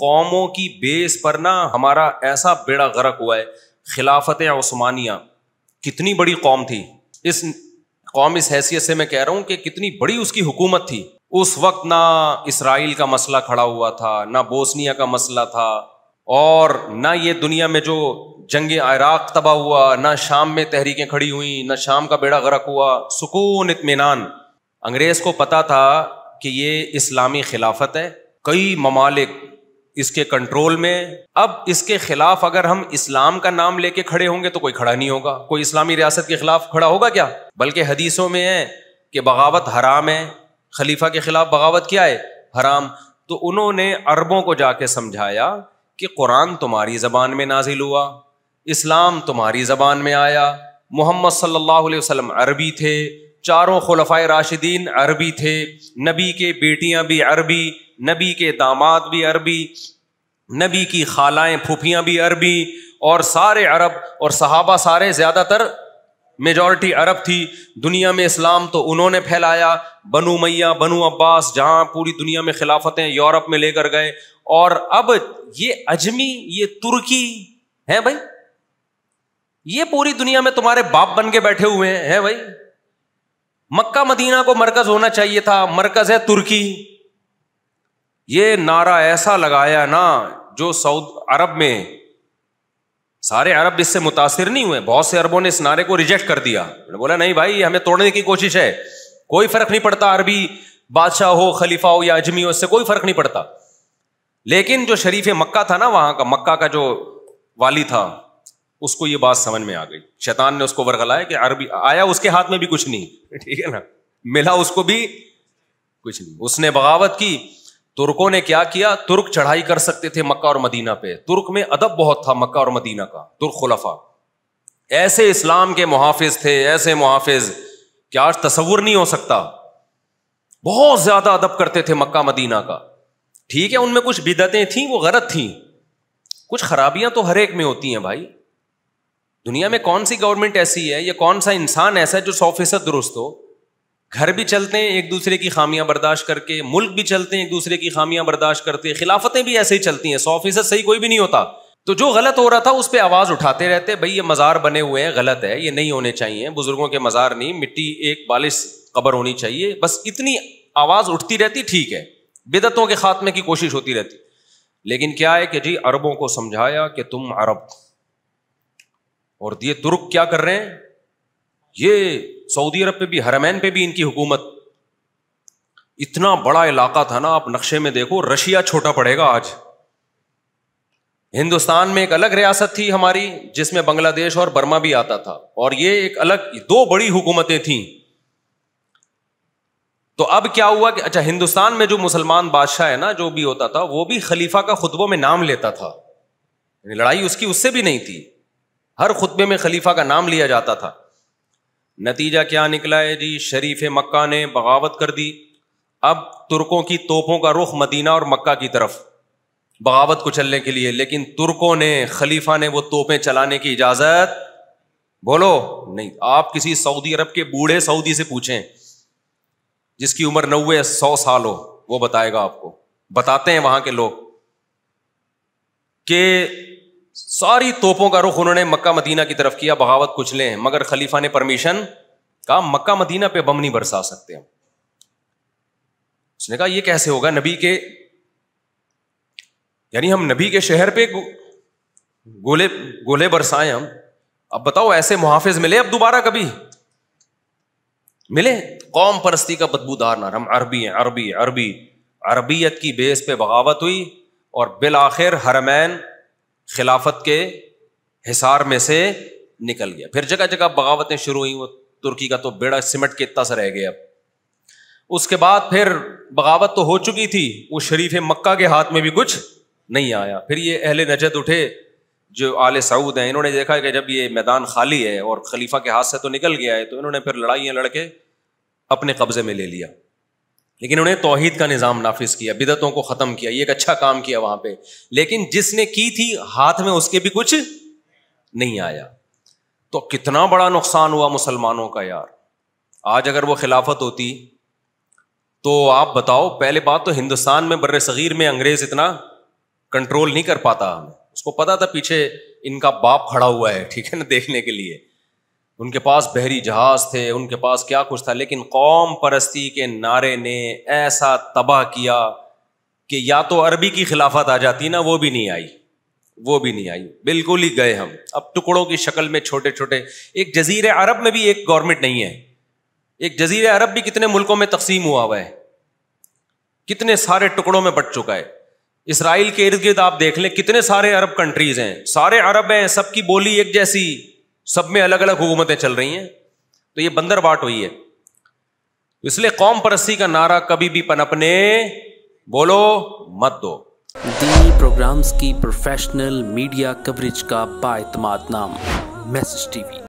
कौमों की बेस पर ना हमारा ऐसा बेड़ा गर्क हुआ है खिलाफत ओस्मानिया कितनी बड़ी कौम थी इस कौम इस हैसियत से मैं कह रहा हूं कि कितनी बड़ी उसकी हुकूमत थी उस वक्त ना इसराइल का मसला खड़ा हुआ था ना बोस्निया का मसला था और ना ये दुनिया में जो जंग इराक तबाह हुआ ना शाम में तहरीकें खड़ी हुई ना शाम का बेड़ा गर्क हुआ सुकून इतमान अंग्रेज़ को पता था कि ये इस्लामी खिलाफत है कई ममालिक इसके कंट्रोल में अब इसके खिलाफ अगर हम इस्लाम का नाम लेके खड़े होंगे तो कोई खड़ा नहीं होगा कोई इस्लामी रियासत के खिलाफ खड़ा होगा क्या बल्कि हदीसों में है कि बगावत हराम है खलीफा के खिलाफ बगावत क्या है हराम तो उन्होंने अरबों को जाके समझाया कि कुरान तुम्हारी ज़बान में नाजिल हुआ इस्लाम तुम्हारी ज़बान में आया मोहम्मद सल्लल्लाहु अलैहि वसल्लम अरबी थे चारों खलफाए राशिदीन अरबी थे नबी के बेटियां भी अरबी नबी के दामाद भी अरबी नबी की खालाएं फूफियां भी अरबी और सारे अरब और सहाबा सारे ज़्यादातर मेजॉरिटी अरब थी दुनिया में इस्लाम तो उन्होंने फैलाया बनु मैया बनु अब्बास जहां पूरी दुनिया में खिलाफतें यूरोप में लेकर गए और अब ये अजमी ये तुर्की है भाई ये पूरी दुनिया में तुम्हारे बाप बन के बैठे हुए हैं है भाई मक्का मदीना को मरकज होना चाहिए था मरकज है तुर्की ये नारा ऐसा लगाया ना जो सऊद अरब में सारे अरब इससे मुतासर नहीं हुए बहुत से अरबों ने इस नारे को रिजेक्ट कर दिया उन्होंने बोला नहीं भाई हमें तोड़ने की कोशिश है कोई फर्क नहीं पड़ता अरबी बादशाह हो खलीफा हो या अजमी हो इससे कोई फर्क नहीं पड़ता लेकिन जो शरीफ मक्का था ना वहां का मक्का का जो वाली था उसको ये बात समझ में आ गई शैतान ने उसको वरगलाया कि अरबी आया उसके हाथ में भी कुछ नहीं ठीक है ना मिला उसको भी कुछ नहीं उसने बगावत की तुर्कों ने क्या किया तुर्क चढ़ाई कर सकते थे मक्का और मदीना पे तुर्क में अदब बहुत था मक्का और मदीना का तुर्क खुलफा ऐसे इस्लाम के मुहाफिज थे ऐसे मुहाफिज क्या आज तस्वुर नहीं हो सकता बहुत ज्यादा अदब करते थे मक्का मदीना का ठीक है उनमें कुछ बिदतें थी वो गलत थी कुछ खराबियां तो हर एक में होती हैं भाई दुनिया में कौन सी गवर्नमेंट ऐसी है या कौन सा इंसान ऐसा है जो सौ फीसद दुरुस्त हो घर भी चलते हैं एक दूसरे की खामियां बर्दाश्त करके मुल्क भी चलते हैं एक दूसरे की खामियां बर्दाश्त करते खिलाफतें भी ऐसे ही चलती हैं सौ फीसद सही कोई भी नहीं होता तो जो गलत हो रहा था उस पर आवाज उठाते रहते भाई ये मजार बने हुए हैं गलत है ये नहीं होने चाहिए बुजुर्गों के मजार नहीं मिट्टी एक बालिश कबर होनी चाहिए बस इतनी आवाज उठती रहती ठीक है बिदतों के खात्मे की कोशिश होती रहती लेकिन क्या है कि जी अरबों को समझाया कि तुम अरब और ये तुर्क क्या कर रहे हैं ये सऊदी अरब पे भी हरमैन पे भी इनकी हुकूमत इतना बड़ा इलाका था ना आप नक्शे में देखो रशिया छोटा पड़ेगा आज हिंदुस्तान में एक अलग रियासत थी हमारी जिसमें बांग्लादेश और बर्मा भी आता था और ये एक अलग दो बड़ी हुकूमतें थी तो अब क्या हुआ कि अच्छा हिंदुस्तान में जो मुसलमान बादशाह है ना जो भी होता था वो भी खलीफा का खुतबों में नाम लेता था लड़ाई उसकी उससे भी नहीं थी हर खुतबे में खलीफा का नाम लिया जाता था नतीजा क्या निकला है जी शरीफ मक्का ने बगावत कर दी अब तुर्कों की तोपों का रुख मदीना और मक्का की तरफ बगावत को चलने के लिए लेकिन तुर्कों ने खलीफा ने वो तोपें चलाने की इजाजत बोलो नहीं आप किसी सऊदी अरब के बूढ़े सऊदी से पूछें जिसकी उम्र नब्बे सौ साल हो वो बताएगा आपको बताते हैं वहां के लोग कि सारी तोपों का रुख उन्होंने मक्का मदीना की तरफ किया बगावत कुचले हैं मगर खलीफा ने परमिशन कहा मक्का मदीना पे बम नहीं बरसा सकते हम उसने कहा यह कैसे होगा नबी के यानी हम नबी के शहर पे गोले गोले बरसाए हम अब बताओ ऐसे मुहाफिज मिले अब दोबारा कभी मिले कौम परस्ती का बदबूदार नारा हम अरबी हैं अरबी अरबी अरबियत की बेस पे बगावत हुई और बिल आखिर हरमैन खिलाफत के हिसार में से निकल गया फिर जगह जगह बगावतें शुरू हुई वो तुर्की का तो बेड़ा सिमट के इतना सा रह गया उसके बाद फिर बगावत तो हो चुकी थी वो शरीफ मक्का के हाथ में भी कुछ नहीं आया फिर ये अहले नजद उठे जो आले सऊद हैं इन्होंने देखा कि जब ये मैदान खाली है और खलीफा के हाथ से तो निकल गया है तो इन्होंने फिर लड़ाइयाँ लड़के अपने कब्जे में ले लिया लेकिन उन्हें तोहहीद का निज़ाम नाफिज किया बिदतों को ख़त्म किया ये एक अच्छा काम किया वहाँ पर लेकिन जिसने की थी हाथ में उसके भी कुछ नहीं आया तो कितना बड़ा नुकसान हुआ मुसलमानों का यार आज अगर वो खिलाफत होती तो आप बताओ पहले बात तो हिंदुस्तान में बर सग़ीर में अंग्रेज़ इतना कंट्रोल नहीं कर पाता हमें उसको पता था पीछे इनका बाप खड़ा हुआ है ठीक है ना देखने के लिए उनके पास बहरी जहाज थे उनके पास क्या कुछ था लेकिन कौम परस्ती के नारे ने ऐसा तबाह किया कि या तो अरबी की खिलाफत आ जाती ना वो भी नहीं आई वो भी नहीं आई बिल्कुल ही गए हम अब टुकड़ों की शक्ल में छोटे छोटे एक जजीर अरब में भी एक गवर्नमेंट नहीं है एक जजीर अरब भी कितने मुल्कों में तकसीम हुआ हुआ है कितने सारे टुकड़ों में बट चुका है इसराइल के इर्द गिर्द आप देख लें कितने सारे अरब कंट्रीज हैं सारे अरब हैं सबकी बोली एक जैसी सब में अलग अलग हुकूमतें चल रही हैं तो ये बंदर बाट हुई है इसलिए कौम परस्ती का नारा कभी भी पनपने बोलो मत दो डी प्रोग्राम्स की प्रोफेशनल मीडिया कवरेज का बातमाद नाम मैसेज टीवी